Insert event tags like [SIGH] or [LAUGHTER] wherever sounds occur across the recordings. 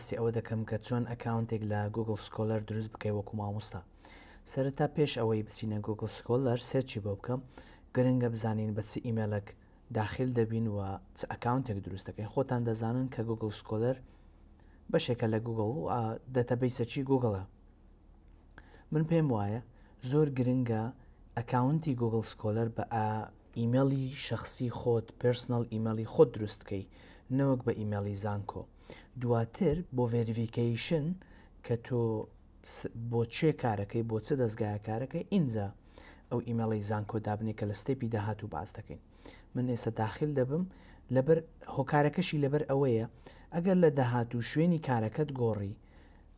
باسی ئەوە دەکەم کە چۆن ئەکاونتێک لە گوگل سکۆلەر دروست بکەی وەکو مامۆستا سەرەتا پێش ئەوەی بچینە گوگل سکۆلەر سەرچی بۆ بکەم گرنگە بزانین بە چی ئیمێلک داخل دەبین و چ ئەکاونتێک دروست دەکەین خۆتان دەزانن کە گوگل سکۆلەر بەشێکە لە گوگل و دەتەبیسەچی گوگڵە من پێم وایە زۆر گرنگە ئەکاونتی گوگل سکۆلەر بە ئیمێلی شخصی خۆت پرسنل ئیمەلی خۆت دروستکەی نەوەک بە ئیمەلی زانکۆ دواتر بۆ ڤێریفیکیشن کە تۆ بۆ چێ کارەکەی بۆ چ دەستگایە کارەکەی اینجا ئەو ئیمەڵی زانکۆ دابنی کە لە ستێپی داهات و باز دەکەین من ئێستا داخل دەبم لەبەر هۆکارەکەشی لەبەر ئەوەیە ئەگەر لە داهات و شوێنی کارەکەت گۆڕی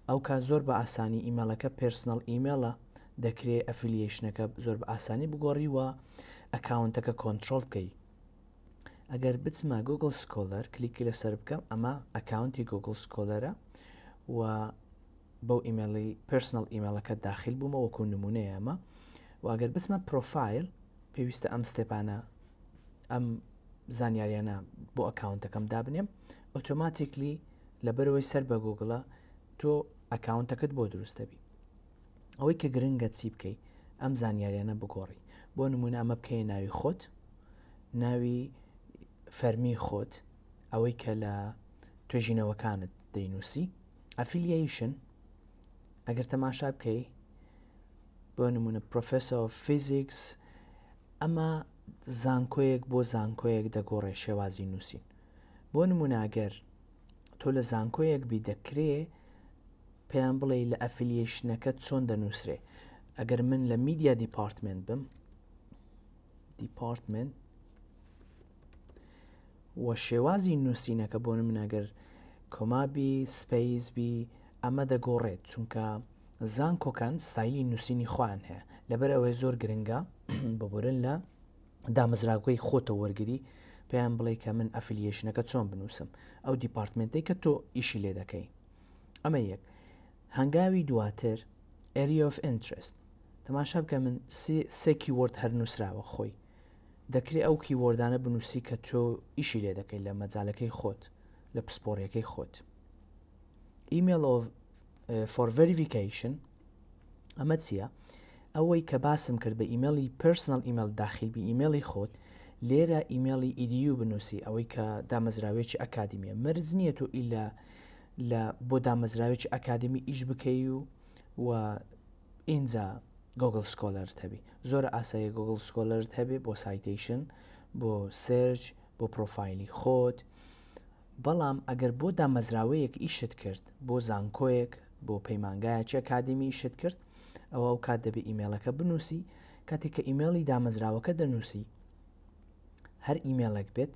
ئەو کا زۆر بە ئاسانی ئیمەلەکە پرسنل ئیمێڵە دەکرێت ئەفیلیشنەکە زۆر بە ئاسانی بگۆڕیوە ئەکاونتەکە کۆنتترۆل بکەی ئەگەر بچمە گوگل سکۆلەر کلیکی لەسەر بکەم ئەمە ئەکاونتی گوگل سکۆلەرە و بەو ئیمێلی پرسنل ئیمێلەکە داخل بوومە وەکو نمونەیە ئەمە واگەر بسمە پرۆفایل پێویستە ئەم ستێپانە ئەم زانیاریانە بۆ ئەکاونتەکەم دابنێم ئۆتۆماتیکلی لەبەرەوەی سەر بە گوگڵە تۆ ئەکاونتەکەت بۆ دروستەبی ئەوەی کە گرنگە چی بکەیت ئەم زانیاریانە بگۆڕی بۆ نمونە ئەمە بکەی ناوی خۆت ناوی فەرمی خۆت ئەوەی کە لە توێژینەوەکانت دەینوسی ئەفیلیشن ئەگەر تەماشا بکەی بۆ نمونە پرۆفسۆ فیزیکس ئەمە زانکۆیەک بۆ زانکۆیەک دەگۆڕێ شێوازی نووسین بۆ نموناگەر تۆ لە زانکۆیەک بی دەکرێ پێیان بڵێ لە ئەفیلیشنەکە چۆن دەنووسرێ ئەگەر من لە میدیا دیپارتمنت بم دیپارتمنت وە شێوازی نووسینەکە بۆن منەگەر کۆمابی سپەیزبی ئەمە دەگۆڕێت چونکە زان کۆکان ستایلی نووسینی خوان هەیە لەبەر ئەوەی زۆر گرنگە [CLEARS THROAT] بەبورن لە دامەزراگوی خۆتە وەرگری پێیان بڵێ کە من ئەفلیشنەکە چۆن بنووسم ئەو دیپارتمنتی کە تۆ ئیشی لێ دەکەی ئەمە یەک هەنگاوی دواتر ئەریۆف ئینترست تەماشا بکە من سێکی وەرد هەر نووسراوە خۆی دەکرێت ئەو کیوەردانە بنووسی کە تۆ ئیشی لێ دەکەی لە مەجالەکەی خۆت لە پسپۆڕیەکەی خۆت ئیمێل فۆڤریفیکیشن ئەمە چییە؟ ئەوەی کە باسم کرد بە ئیممەلی پرسنل ئیممەل داخیلبی ئیممەلی خۆت لێرە ئیممەلی ئیدیو بنووسی ئەوەی کە دامەزراوێکی ئەکادمیە مەرز نییە تۆ ئیلا لە بۆ دامەزراوێکی ئەکادمی ئیش بکەی و و ئینجا گوگل سکۆلەر هەبی زۆرە ئاسایی گوگل سکۆلەر هەبێ بۆ سایتیشن بۆ سرج بۆ پرۆفایلی خۆت بەڵام ئەگەر بۆ دامەزراوەیەک ئیشت کرد بۆ زانکۆیەک بۆ پەیمانگایەکی ئەکادمی ئیشت کرد ئەوە ئەو کات دەبێ ئیممەلەکە بنووسی کاتێککە ئیممەلی دامەزراوەکە دەنووسی هەر ئیممەلێک بێت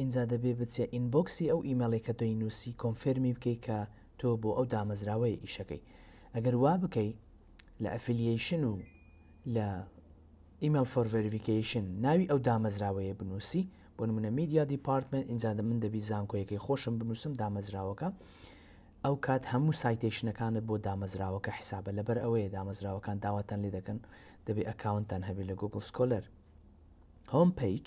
اینجا دەبێ بچێ ئینبکسی ئەو ئیممەڵێکە دوی نووسی کۆنفێرمی بکەی کە تۆ بۆ ئەو دامەزراوەیە ئیشەکەی ئەگەر وا بکەی لە ئەفیلیشن و لە ئیمل فۆڤریفیکیشن ناوی ئەو دامەزراوەیە بنووسی بۆ نمونە میدیا دیپارتمنت ئینجادە من دەبی زانکۆیەکەی خۆشم بنووسم دامەزراوەکە ئەو کات هەموو سایتێشنەکانت بۆ دامەزراوەکە حیسابە لەبەر ئەوەیە دامەزراوەکان داواتان لێ دەکەن دەبێت ئەکاونتان هەبێت لە گوگل سکۆلەر هۆم پیج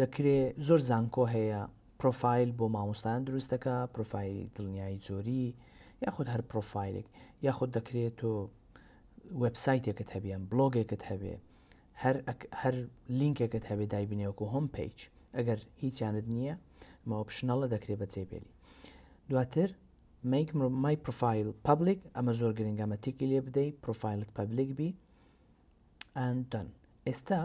دەکرێت زۆر زانکۆ هەیە پرۆفایل بۆ مامۆستان دروستەکە پرۆفایل دڵنیایی زۆری یاخود هەر پرۆفایلێک یاخود دەکرێت تۆ وبسایتێکت هەبیان بلۆگێکت هەبێ هەر لینکێکت هەبێ دایبنیەوەکو هۆم پیچ ئەگەر هیچیانت نییە ماوە پشنەڵە دەکرێت بە جێبێری دواتر میک مای پروفایل پبلیک ئەمە زۆر گرنگامەتیکی لێ بدەیت پروفایلت پبلیک بی ئەتەن ئێستا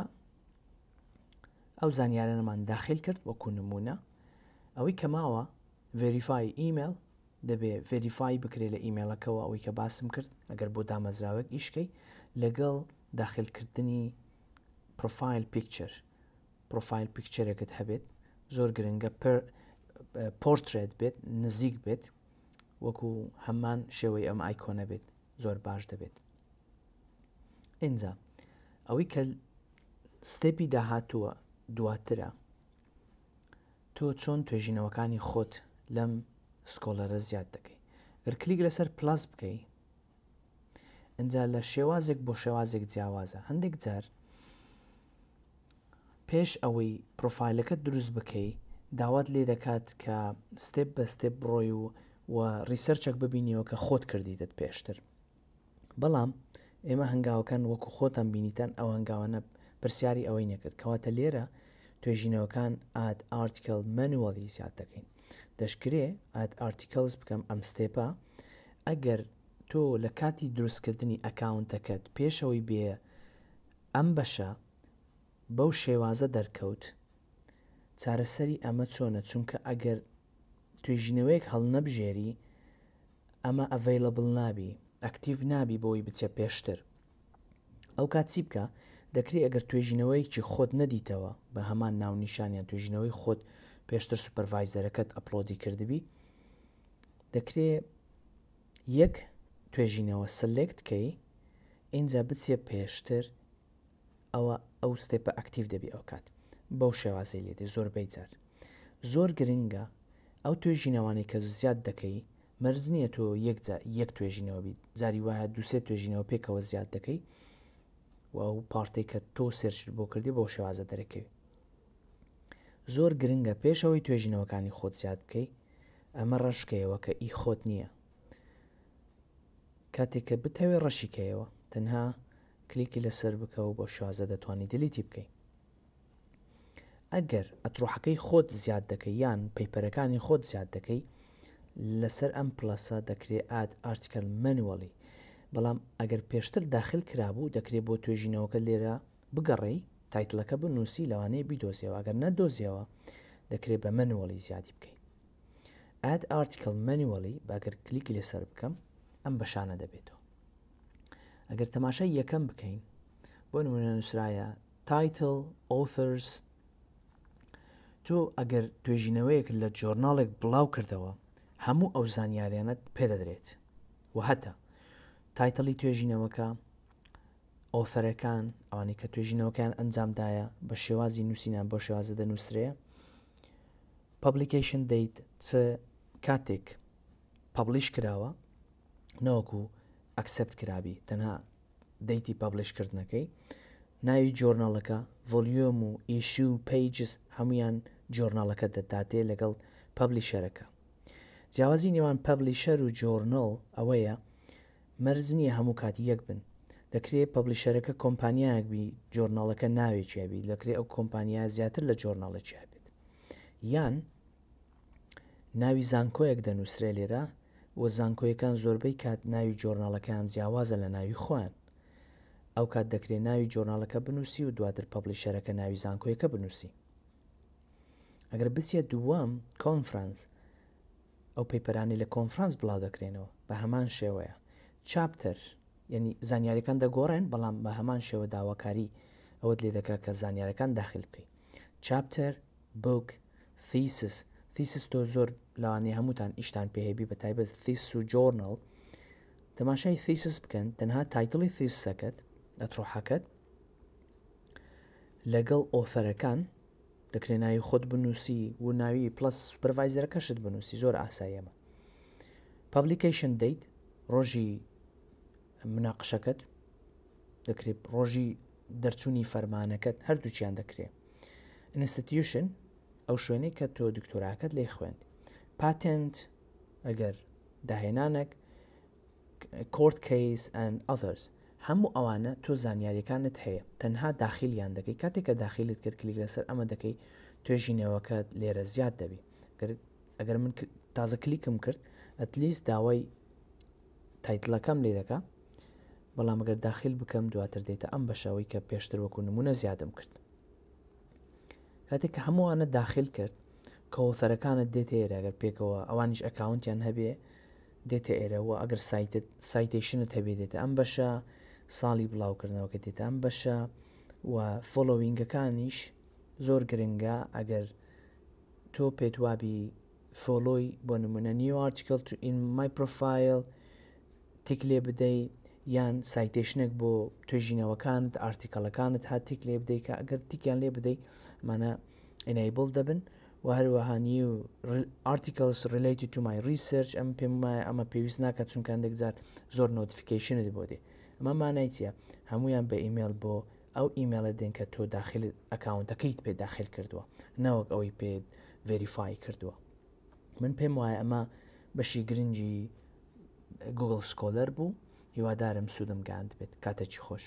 ئەو زانیارانەمان داخل کرد وەکو نمونە ئەوەی کەماوە ڤریفای ئیممەل دەبێ فێریفای بکرێت لە ئیممەڵەکەەوە ئەوی کە باسم کرد ئەگەر بۆ دامەزراوێک ئیشکی لەگەڵ داخلکردنی پروۆفایل پیکچر پروۆفایل پیکچرەکەت هەبێت زۆر گرنگە پر پۆرترێت بێت نزیک بێت وەکو هەمان شێوەی ئەم ئایکۆنە بێت زۆر باش دەبێت ئینجا ئەوەی کە ستێپی داهاتووە دواترە تۆ چۆن توێژینەوەکانی خۆت لەم سکۆلەرە زیاد دەکەی گرکلیک لەسەر پلاس بکەی ئەجا لە شێوازێک بۆ شێوازێک جیاوازە هەندێک جار پێش ئەوەی پرۆفایلەکە دروست بکەی داوات لێ دەکات کە ستێپ بە ستێپ بڕۆی و و ریسەرچێک ببینیەوە کە خۆت کردیتت پێشتر بەڵام ئێمە هەنگاوەکان وەکو خۆتان بینیتان ئەو هەنگاوانە پرسیاری ئەوەی نەکرد کەواتە لێرە توێژینەوەکان ئات ئارتیکل منوەڵی زیاد دەکەین دەشکرێ ئات ئارتیکلز بکەم ئەم ستێپا ئەگەر تۆ لە کاتی دروستکردنی ئەکاونتەکەت پێشەوەی بێ ئەم بەشە بەو شێوازە دەرکەوت چارەسەری ئەمە چۆنە چونکە ئەگەر توێژینەوەیەک هەڵ نەبژێری ئەمە ئەڤیلبل نابی ئەکتیڤ نابی بۆی بچێ پێشتر ئەو کات چی بکە دەکری ئەگەر توێژینەوەیکی خۆت نەدیتەوە بە هەمان ناونیشانیان توێژینەوەی خۆت پێشتر سوپەرڤایزەرەکەت ئەپلۆدی کردبی دەکرێت یەک توێژینەوە سلکت کەی اینجا بچیە پێشتر ئەوە ئەو ستێپە ئەکتیو دەبی ئەو کات بەو شێوازەی لێدێ زۆربەی جار زۆر گرنگە ئەو توێژینەوانی کە زیاد دەکەی مەرز نییە تۆ یەک توێژینەوە بیت زاری وایە دوسێ توێژینەوە پێکەوە زیاد دەکەی و ئەو پارتی کە تۆ سێرش بۆ کردی بۆ شێوازە دەرەکەوی زۆر گرنگە پێشەوەی توێژینەوەکانی خۆت زیاد بکەیت ئەمە ڕشکەوە کە ئی خۆت نییە کاتێک کە بتەوێت ڕەشیکەیەوە تەنها کلیکی لەسەر بکەوە بۆ شازە دەتوانانی دلیتی بکەیت ئەگەر ئەتروحەکەی خۆت زیاد دەکەی یان پەیپەرەکانی خۆت زیاد دەکەی لەسەر ئەم پلسە دەکرێت ئات ئارتیکل منوەڵی بەڵام ئەگەر پێشتر داخل کرابوو دەکرێت بۆ توێژینەوەکە لێرە بگەڕێی تایتلەکە بنووسی لەوانەیە بیدۆزیەوە ئەگەر نەدۆزیەوە دەکرێت بە منوەڵی زیادی بکەیت ئەد ئارتیکل منیوەڵی باگەر کلیکی لەسەر بکەم ئەم بەشانە دەبێتەوە ئەگەر تەماشای یەکەم بکەین بۆ نمونە نووسراایە تایتل ئۆثرس تۆ ئەگەر توێژینەوەیەک لە جۆرنالێک بڵاو کردەوە هەموو ئەو زانیاریانت پێدەدرێت و هەتا تایتەڵی توێژینەوەکە ئۆفەرەکان ئەوانەی کە توێژینەوەکان ئەنجامدایە بە شێوازی نووسینان بۆ شێوازە دەنووسرێ پبلیکیشن دیت چ کاتێک پبلیش کراوە نەوەکو ئەکسپت کرابی تەنها دەیتی پبلیشکردنەکەی ناوی جۆرنالەکە ڤۆلیۆم و ئیشی و پیجز هەمویان جۆرنالەکە دەداتێ لەگەڵ پبلیشەرەکە جیاوازی نێوان پبلیشەر و جۆرنل ئەوەیە مەرزنی هەموو کاتی یەک بن دەکرێت پبلیشەرەکە کۆمپانیایەکبی جۆرنالەکە ناوێکیابی دەکرێت ئەو کۆمپانیا زیاتر لە جۆرنالە چابێت یان ناوی زانکۆیەک دەنووسرێ لێرە وە زانکۆیەکان زۆربەی کات ناوی جۆرنالەکان جیاوازە لە ناوی خۆیان ئەو کات دەکرێت ناوی جۆرنالەکە بنووسی و دواتر پبلیشەرەکە ناوی زانکۆیەکە بنووسی ئەگەر بچێت دووەم کۆنفرانس ئەو پەیپەرانی لە کۆنفرانس بڵاو دەکرێنەوە بە هەمان شێوەیە چاپتر یعنی زانیاریەکان دەگۆڕێن بەڵام بە هەمان شێوە داواکاری ئەوەت لێ دەکە کە زانیارەکان داخل بکەیت چاپتر بک فیسس فیسس تۆ زۆر لاوانێ هەمووتان ئیشتان پێهێبی بە تایبەت فیس و جۆرنل تەماشای فیسس بکەن تەنها تایتڵی فیسەکەت ئەترۆحەکەت لەگەڵ ئۆفەرەکان دەکرێنایی خۆت بنووسی و ناوی پلس سوپەرڤایزەرەکەشت بنووسی زۆر ئاسایەمە پبلیکیشن دیت ڕۆژی مناقشەکەت دەکرێت ڕۆژی دەرچوونی فەرمانەکەت هەردووچیان دەکرێت ئینستیوشن ئەو شوێنەی کە تۆ دکتۆراکەت لێ خوێند پاتنت ئەگەر داهێنانێک کورت کەیس ئەن ئەرس هەموو ئەوانە تۆ زانیاریەکانت هەیە تەنها داخلیان دەکەی کاتێککە داخلیت کرد کلیک لەسەر ئەمە دەکەی توێژینەوەکەت لێرە زیاد دەبی ئەگەر من تازە کلیکم کرد ئەتلیست داوای تایتلەکەم لێ دەکە بەڵام ئەگەر داخل بکەم دواتر دێتە ئەم بەشەوەی کە پێشتر وەکو نمونە زیادم کرد کاتێک کە هەمووانە داخل کرد کەوتەرەکانت دێت ئێرەگەر پێکەوە ئەوانیش ئەکاونتیان هەبێ دێتە ئێرەوە ئەگەر سایتت سایتیشنت هەبێ دێتە ئەم بەشە ساڵی بڵاوکردنەوەکە دێتە ئەم بەشە و فۆلۆوینگەکانیش زۆر گرنگە ئەگەر تۆ پێت وابی فۆلۆی بۆ نمونە نیو ئارتیکل تو ئین مای پروفایل تیک لێ بدەیت یان سایتێشنێک بۆ توێژینەوەکانت ئارتیکەڵەکانت هاتیک لێ بدەیت کە ئەگەر تیکیان لێ بدەیت مانە ئەنیبل دەبن و هەروەهانی و ئارتیکلس ریلیتی تومای ریسرچ ئەم پێم وایە ئەمە پێویست ناکە چونکەندێک زار زۆر نۆتیفیکیشنت بۆ دێ ئەمە مانای چیە هەمویان بە ئیممیل بۆ ئەو ئیممەلە دێن کە تۆ داخل ئەکاونتەکەیت پێ داخل کردووە نەوەک ئەوەی پێ ڤریفای کردووە من پێم وایە ئەمە بەشی گرنگی گوگل سکۆلەر بوو هیوادارم سوودم گاند بێت کاتەکی خۆش.